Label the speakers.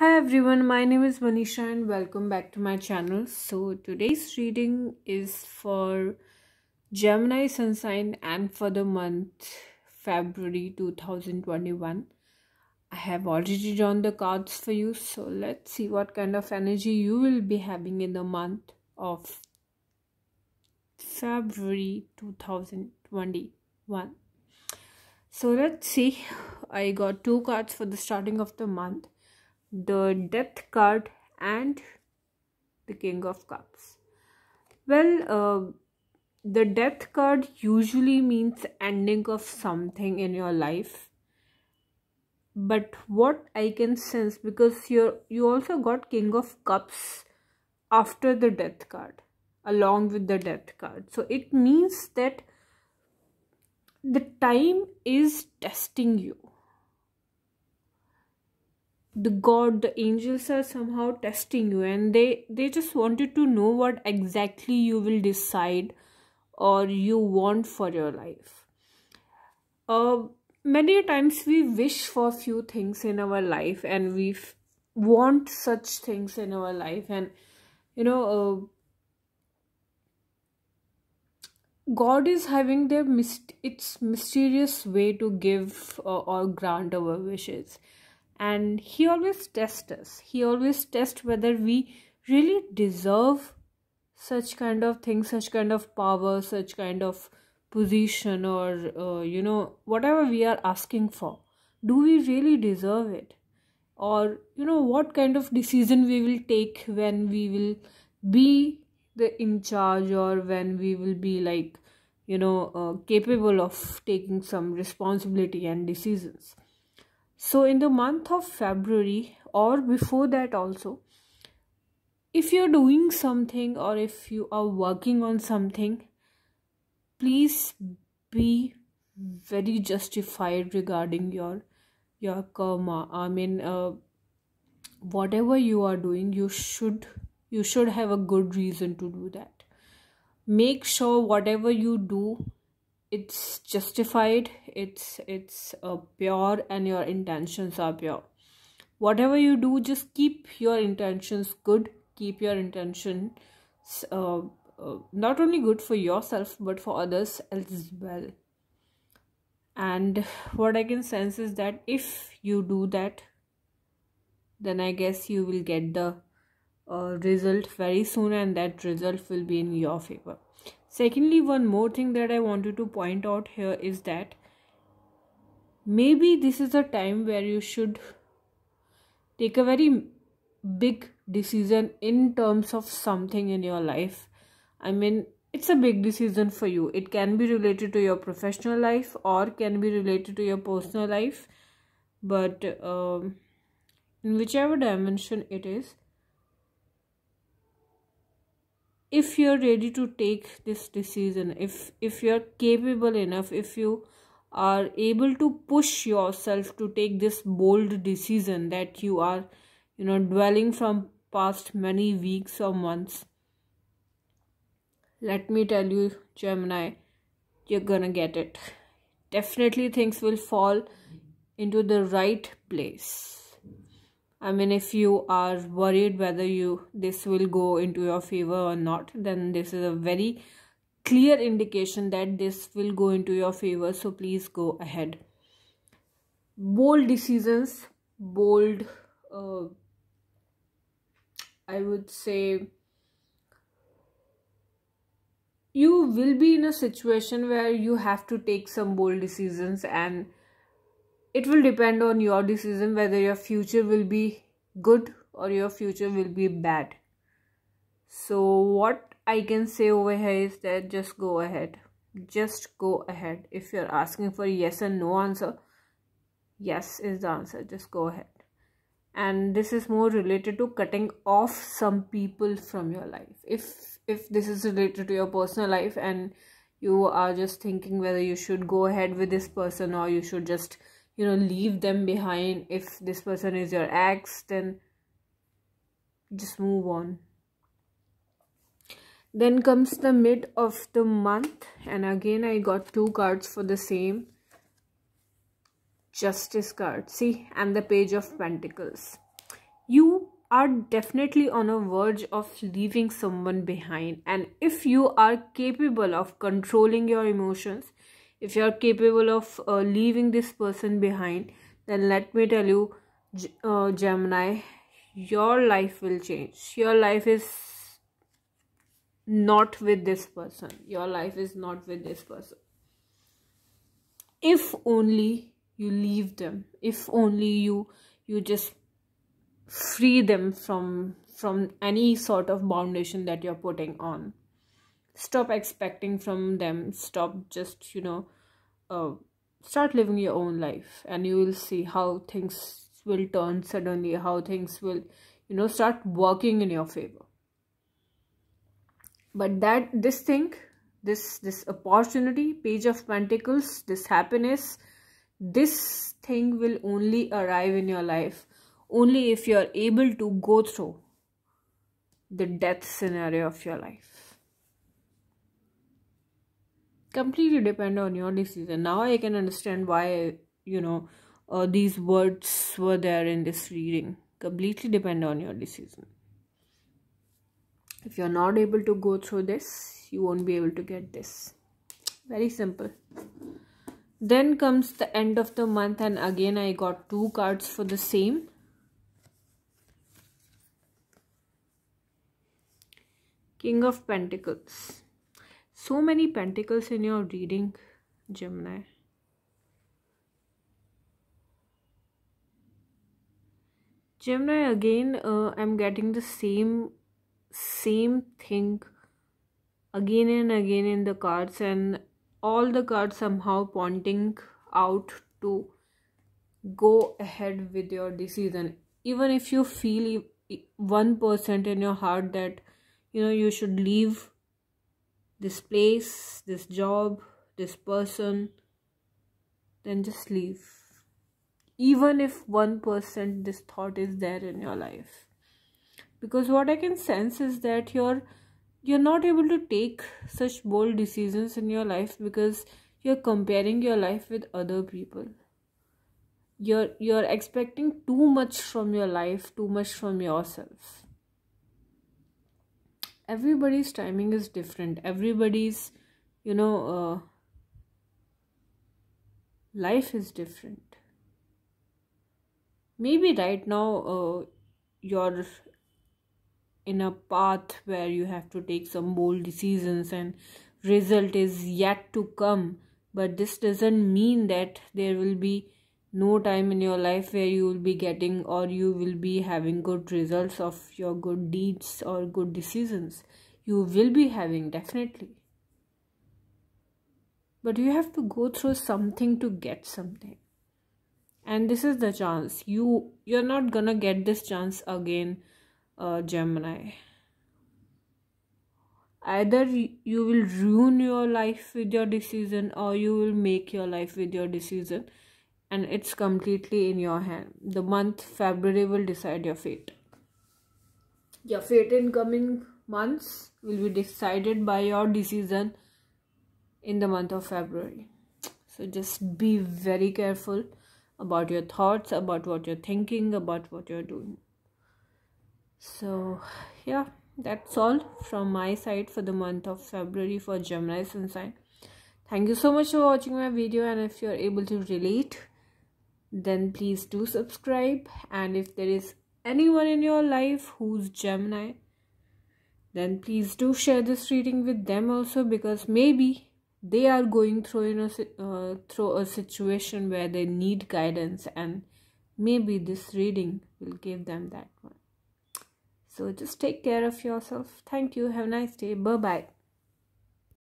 Speaker 1: Hi everyone, my name is Manisha and welcome back to my channel. So today's reading is for Gemini Sun Sign and for the month February 2021. I have already drawn the cards for you, so let's see what kind of energy you will be having in the month of February 2021. So let's see, I got two cards for the starting of the month the death card and the king of cups well uh, the death card usually means ending of something in your life but what i can sense because you you also got king of cups after the death card along with the death card so it means that the time is testing you the god the angels are somehow testing you and they they just wanted to know what exactly you will decide or you want for your life uh, many times we wish for few things in our life and we want such things in our life and you know uh, god is having their mist its mysterious way to give uh, or grant our wishes and he always tests us he always tests whether we really deserve such kind of things such kind of power such kind of position or uh, you know whatever we are asking for do we really deserve it or you know what kind of decision we will take when we will be the in charge or when we will be like you know uh, capable of taking some responsibility and decisions so in the month of february or before that also if you're doing something or if you are working on something please be very justified regarding your your karma i mean uh, whatever you are doing you should you should have a good reason to do that make sure whatever you do it's justified it's it's uh, pure and your intentions are pure whatever you do just keep your intentions good keep your intention uh, uh, not only good for yourself but for others as well and what i can sense is that if you do that then i guess you will get the uh, result very soon and that result will be in your favor secondly one more thing that i wanted to point out here is that maybe this is a time where you should take a very big decision in terms of something in your life i mean it's a big decision for you it can be related to your professional life or can be related to your personal life but um, in whichever dimension it is if you're ready to take this decision if if you're capable enough if you are able to push yourself to take this bold decision that you are you know dwelling from past many weeks or months let me tell you gemini you're gonna get it definitely things will fall into the right place I mean, if you are worried whether you this will go into your favor or not, then this is a very clear indication that this will go into your favor. So please go ahead. Bold decisions, bold, uh, I would say, you will be in a situation where you have to take some bold decisions and it will depend on your decision whether your future will be good or your future will be bad so what i can say over here is that just go ahead just go ahead if you're asking for yes and no answer yes is the answer just go ahead and this is more related to cutting off some people from your life if if this is related to your personal life and you are just thinking whether you should go ahead with this person or you should just you know leave them behind if this person is your ex then just move on then comes the mid of the month and again i got two cards for the same justice card see and the page of pentacles you are definitely on a verge of leaving someone behind and if you are capable of controlling your emotions if you are capable of uh, leaving this person behind then let me tell you uh, gemini your life will change your life is not with this person your life is not with this person if only you leave them if only you you just free them from from any sort of foundation that you're putting on stop expecting from them stop just you know uh, start living your own life and you will see how things will turn suddenly how things will you know start working in your favor but that this thing this this opportunity page of pentacles this happiness this thing will only arrive in your life only if you are able to go through the death scenario of your life completely depend on your decision now i can understand why you know uh, these words were there in this reading completely depend on your decision if you're not able to go through this you won't be able to get this very simple then comes the end of the month and again i got two cards for the same king of pentacles so many pentacles in your reading gemini gemini again uh, i'm getting the same same thing again and again in the cards and all the cards somehow pointing out to go ahead with your decision even if you feel 1% in your heart that you know you should leave this place, this job, this person, then just leave. Even if 1% this thought is there in your life. Because what I can sense is that you're you're not able to take such bold decisions in your life because you're comparing your life with other people. You're you're expecting too much from your life, too much from yourself everybody's timing is different everybody's you know uh, life is different maybe right now uh, you're in a path where you have to take some bold decisions and result is yet to come but this doesn't mean that there will be no time in your life where you will be getting or you will be having good results of your good deeds or good decisions you will be having definitely but you have to go through something to get something and this is the chance you you're not gonna get this chance again uh, gemini either you will ruin your life with your decision or you will make your life with your decision and it's completely in your hand. The month February will decide your fate. Your fate in coming months will be decided by your decision in the month of February. So just be very careful about your thoughts, about what you're thinking, about what you're doing. So, yeah, that's all from my side for the month of February for Gemini Sun sign. Thank you so much for watching my video and if you're able to relate then please do subscribe and if there is anyone in your life who's Gemini then please do share this reading with them also because maybe they are going through you know uh, through a situation where they need guidance and maybe this reading will give them that one so just take care of yourself thank you have a nice day bye bye